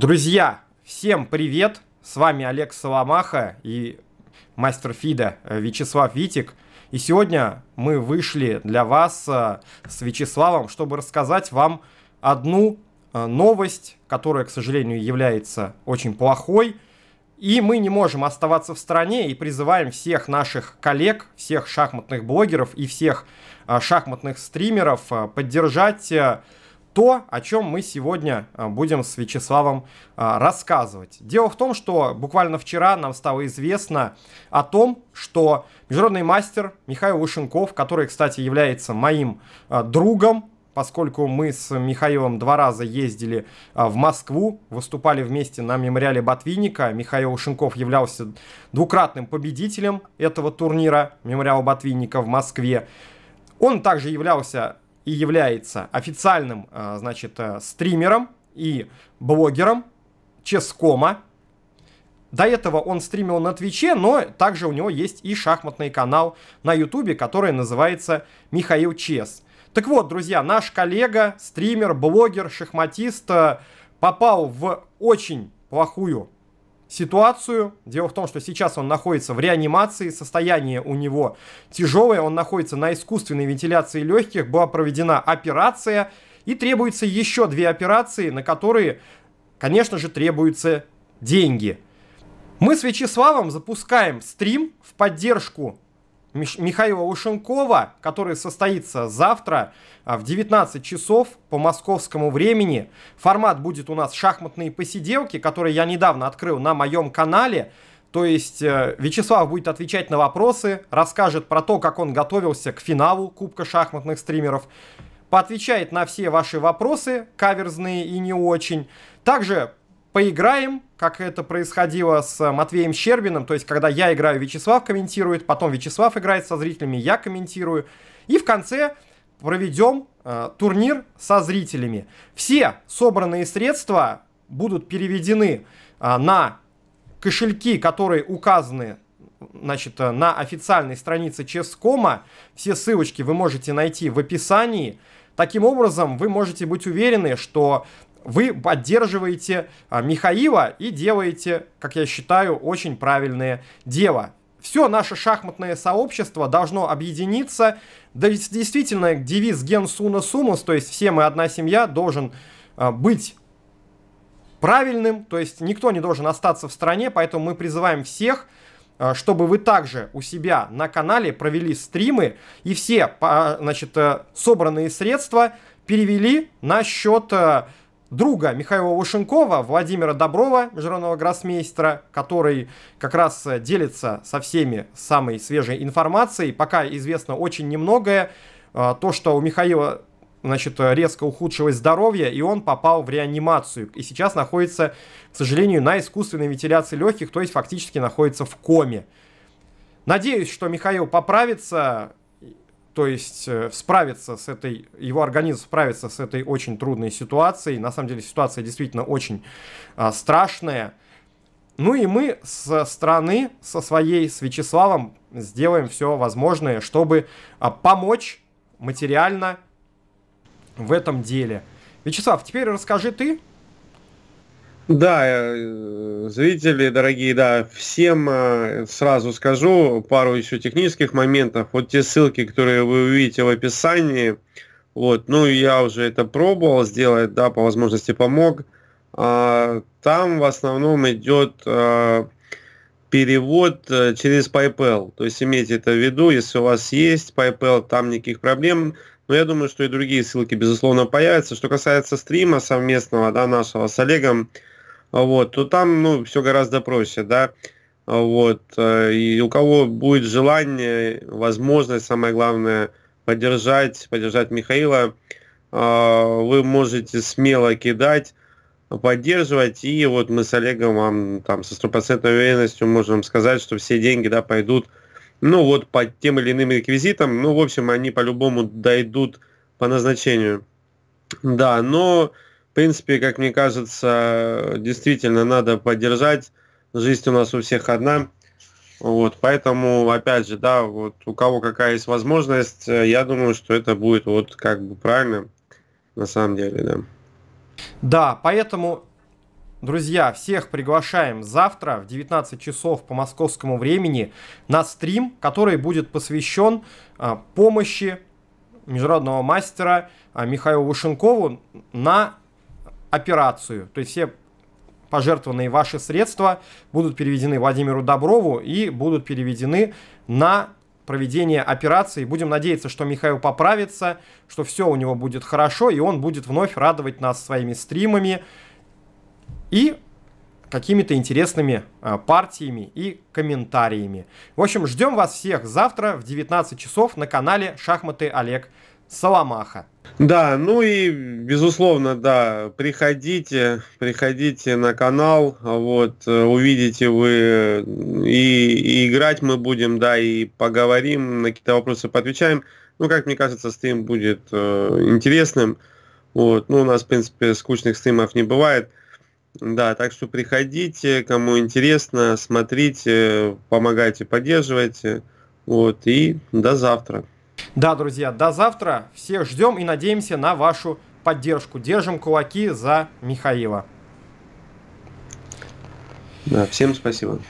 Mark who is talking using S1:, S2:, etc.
S1: Друзья, всем привет! С вами Олег Соломаха и мастер фида э, Вячеслав Витик. И сегодня мы вышли для вас э, с Вячеславом, чтобы рассказать вам одну э, новость, которая, к сожалению, является очень плохой. И мы не можем оставаться в стране и призываем всех наших коллег, всех шахматных блогеров и всех шахматных стримеров поддержать то, о чем мы сегодня а, будем с Вячеславом а, рассказывать. Дело в том, что буквально вчера нам стало известно о том, что международный мастер Михаил Лушенков, который, кстати, является моим а, другом, поскольку мы с Михаилом два раза ездили в Москву, выступали вместе на мемориале Ботвинника. Михаил Ушенков являлся двукратным победителем этого турнира мемориала Ботвинника в Москве. Он также являлся и является официальным, э, значит, э, стримером и блогером Ческома. До этого он стримил на Твиче, но также у него есть и шахматный канал на Ютубе, который называется Михаил Чес. Так вот, друзья, наш коллега, стример, блогер, шахматист э, попал в очень плохую ситуацию. Дело в том, что сейчас он находится в реанимации, состояние у него тяжелое, он находится на искусственной вентиляции легких, была проведена операция, и требуется еще две операции, на которые, конечно же, требуются деньги. Мы с Вячеславом запускаем стрим в поддержку Михаила Ушенкова, который состоится завтра а, в 19 часов по московскому времени. Формат будет у нас шахматные посиделки, которые я недавно открыл на моем канале. То есть э, Вячеслав будет отвечать на вопросы, расскажет про то, как он готовился к финалу Кубка шахматных стримеров, поотвечает на все ваши вопросы, каверзные и не очень. Также поиграем, как это происходило с э, Матвеем Щербиным, то есть когда я играю, Вячеслав комментирует, потом Вячеслав играет со зрителями, я комментирую, и в конце проведем э, турнир со зрителями. Все собранные средства будут переведены э, на кошельки, которые указаны значит, э, на официальной странице Ческома. Все ссылочки вы можете найти в описании. Таким образом, вы можете быть уверены, что вы поддерживаете а, Михаила и делаете, как я считаю, очень правильное дело. Все наше шахматное сообщество должно объединиться. Да действительно, девиз «Ген суна сумус», то есть «Все мы одна семья» должен а, быть правильным, то есть никто не должен остаться в стране, поэтому мы призываем всех, а, чтобы вы также у себя на канале провели стримы и все значит, э, собранные средства перевели на счет э, друга Михаила Лушенкова, Владимира Доброва, международного гроссмейстера, который как раз э, делится со всеми самой свежей информацией. Пока известно очень немногое. Э, то, что у Михаила значит, э, резко ухудшилось здоровье, и он попал в реанимацию. И сейчас находится, к сожалению, на искусственной вентиляции легких, то есть фактически находится в коме. Надеюсь, что Михаил поправится. То есть э, справиться с этой, его организм справится с этой очень трудной ситуацией. На самом деле ситуация действительно очень а, страшная. Ну и мы со стороны, со своей, с Вячеславом сделаем все возможное, чтобы а, помочь материально в этом деле. Вячеслав, теперь расскажи ты,
S2: да, э, зрители, дорогие, да, всем э, сразу скажу пару еще технических моментов. Вот те ссылки, которые вы увидите в описании, вот, ну я уже это пробовал сделать, да, по возможности помог. А, там в основном идет а, э, перевод через PayPal, то есть имейте это в виду, если у вас есть PayPal, там никаких проблем. Но я думаю, что и другие ссылки, безусловно, появятся. Что касается стрима совместного, да, нашего с Олегом, вот, то там, ну, все гораздо проще, да, вот, э, и у кого будет желание, возможность, самое главное, поддержать, поддержать Михаила, а, вы можете смело кидать, поддерживать, и вот мы с Олегом вам там со стопроцентной уверенностью можем сказать, что все деньги, да, пойдут, ну, вот, по тем или иным реквизитам, ну, в общем, они по-любому дойдут по назначению. Да, но принципе, как мне кажется, действительно надо поддержать. Жизнь у нас у всех одна. Вот, поэтому, опять же, да, вот у кого какая есть возможность, э, я думаю, что это будет вот как бы правильно, на самом деле, да. Да, поэтому,
S1: друзья, всех приглашаем завтра в 19 часов по московскому времени на стрим, который будет посвящен а, помощи международного мастера а, Михаилу Вышенкову на операцию. То есть все пожертвованные ваши средства будут переведены Владимиру Доброву и будут переведены на проведение операции. Будем надеяться, что Михаил поправится, что все у него будет хорошо, и он будет вновь радовать нас своими стримами и какими-то интересными а, партиями и комментариями. В общем, ждем вас всех завтра в 19 часов на канале «Шахматы Олег Саламаха.
S2: Да, ну и, безусловно, да, приходите, приходите на канал, вот, увидите вы, и, и играть мы будем, да, и поговорим, на какие-то вопросы поотвечаем. Ну, как мне кажется, стрим будет э, интересным, вот, ну, у нас, в принципе, скучных стримов не бывает, да, так что приходите, кому интересно, смотрите, помогайте, поддерживайте, вот, и до завтра.
S1: Да, друзья, до завтра. Всех ждем и надеемся на вашу поддержку. Держим кулаки за Михаила.
S2: Да, всем спасибо.